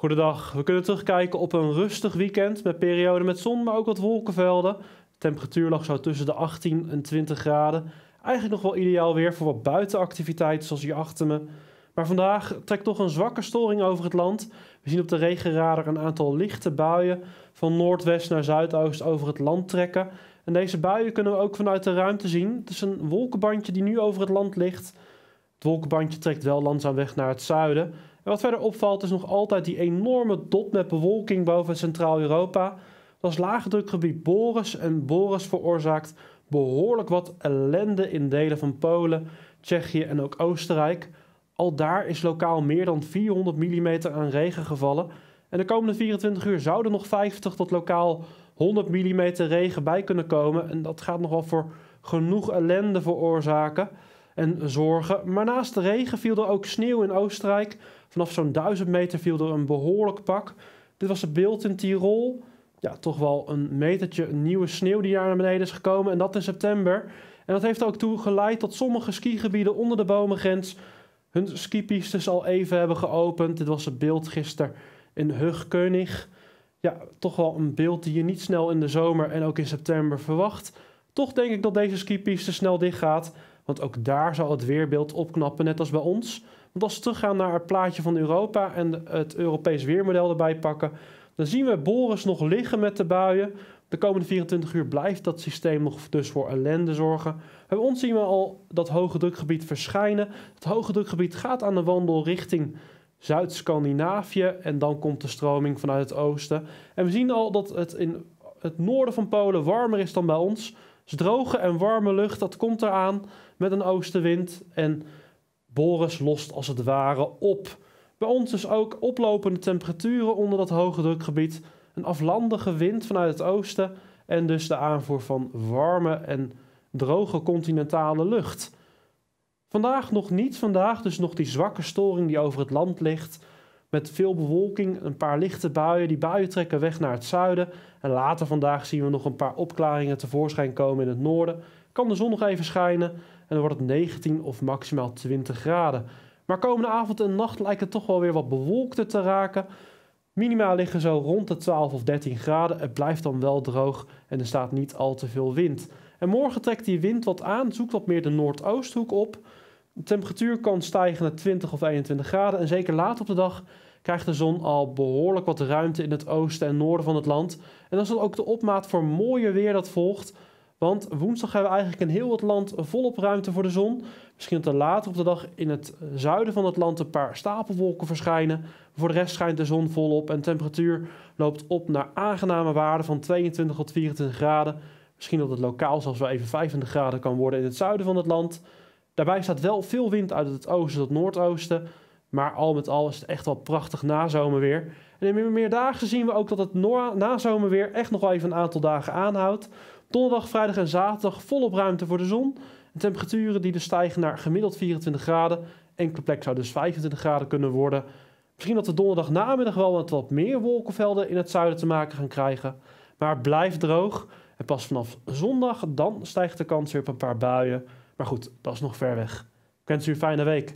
Goedendag. We kunnen terugkijken op een rustig weekend met perioden met zon, maar ook wat wolkenvelden. De temperatuur lag zo tussen de 18 en 20 graden. Eigenlijk nog wel ideaal weer voor wat buitenactiviteiten zoals hier achter me. Maar vandaag trekt toch een zwakke storing over het land. We zien op de regenradar een aantal lichte buien van noordwest naar zuidoost over het land trekken. En deze buien kunnen we ook vanuit de ruimte zien. Het is een wolkenbandje die nu over het land ligt het wolkenbandje trekt wel langzaam weg naar het zuiden. En wat verder opvalt is nog altijd die enorme dot met bewolking boven Centraal-Europa. Dat is laagdrukgebied Boris en Boris veroorzaakt behoorlijk wat ellende in delen van Polen, Tsjechië en ook Oostenrijk. Al daar is lokaal meer dan 400 mm aan regen gevallen. En de komende 24 uur zouden nog 50 tot lokaal 100 mm regen bij kunnen komen. En dat gaat nogal voor genoeg ellende veroorzaken en zorgen. Maar naast de regen viel er ook sneeuw in Oostenrijk. Vanaf zo'n 1000 meter viel er een behoorlijk pak. Dit was het beeld in Tirol. Ja, toch wel een metertje nieuwe sneeuw die daar naar beneden is gekomen. En dat in september. En dat heeft er ook toe geleid dat sommige skigebieden onder de bomengrens hun skipistes al even hebben geopend. Dit was het beeld gisteren in Hugkönig. Ja, toch wel een beeld die je niet snel in de zomer en ook in september verwacht. Toch denk ik dat deze skipiste snel dicht gaat. Want ook daar zal het weerbeeld opknappen, net als bij ons. Want als we teruggaan naar het plaatje van Europa en het Europees weermodel erbij pakken, dan zien we Boris nog liggen met de buien. De komende 24 uur blijft dat systeem nog dus voor ellende zorgen. Bij ons zien we al dat hoge drukgebied verschijnen. Het hoge drukgebied gaat aan de wandel richting Zuid-Scandinavië en dan komt de stroming vanuit het oosten. En we zien al dat het in het noorden van Polen warmer is dan bij ons. Dus droge en warme lucht, dat komt eraan met een oostenwind. En Boris lost als het ware op. Bij ons dus ook oplopende temperaturen onder dat hoge drukgebied. Een aflandige wind vanuit het oosten. En dus de aanvoer van warme en droge continentale lucht. Vandaag nog niet. Vandaag dus nog die zwakke storing die over het land ligt. Met veel bewolking, een paar lichte buien. Die buien trekken weg naar het zuiden. En later vandaag zien we nog een paar opklaringen tevoorschijn komen in het noorden. Kan de zon nog even schijnen en dan wordt het 19 of maximaal 20 graden. Maar komende avond en nacht lijkt het toch wel weer wat bewolkter te raken. Minima liggen zo rond de 12 of 13 graden. Het blijft dan wel droog en er staat niet al te veel wind. En morgen trekt die wind wat aan, zoekt wat meer de noordoosthoek op. De temperatuur kan stijgen naar 20 of 21 graden. En zeker later op de dag krijgt de zon al behoorlijk wat ruimte in het oosten en noorden van het land. En dan is ook de opmaat voor mooier weer dat volgt. Want woensdag hebben we eigenlijk in heel het land volop ruimte voor de zon. Misschien dat er later op de dag in het zuiden van het land een paar stapelwolken verschijnen. Voor de rest schijnt de zon volop en de temperatuur loopt op naar aangename waarden van 22 tot 24 graden. Misschien dat het lokaal zelfs wel even 25 graden kan worden in het zuiden van het land. Daarbij staat wel veel wind uit het oosten tot noordoosten. Maar al met al is het echt wel prachtig nazomerweer. En in meer, dagen zien we ook dat het nazomerweer echt nog wel even een aantal dagen aanhoudt. Donderdag, vrijdag en zaterdag volop ruimte voor de zon. En temperaturen die dus stijgen naar gemiddeld 24 graden. Enkele plek zou dus 25 graden kunnen worden. Misschien dat we donderdag namiddag wel met wat meer wolkenvelden in het zuiden te maken gaan krijgen. Maar het blijft droog. En pas vanaf zondag dan stijgt de kans weer op een paar buien. Maar goed, dat is nog ver weg. Ik wens u een fijne week.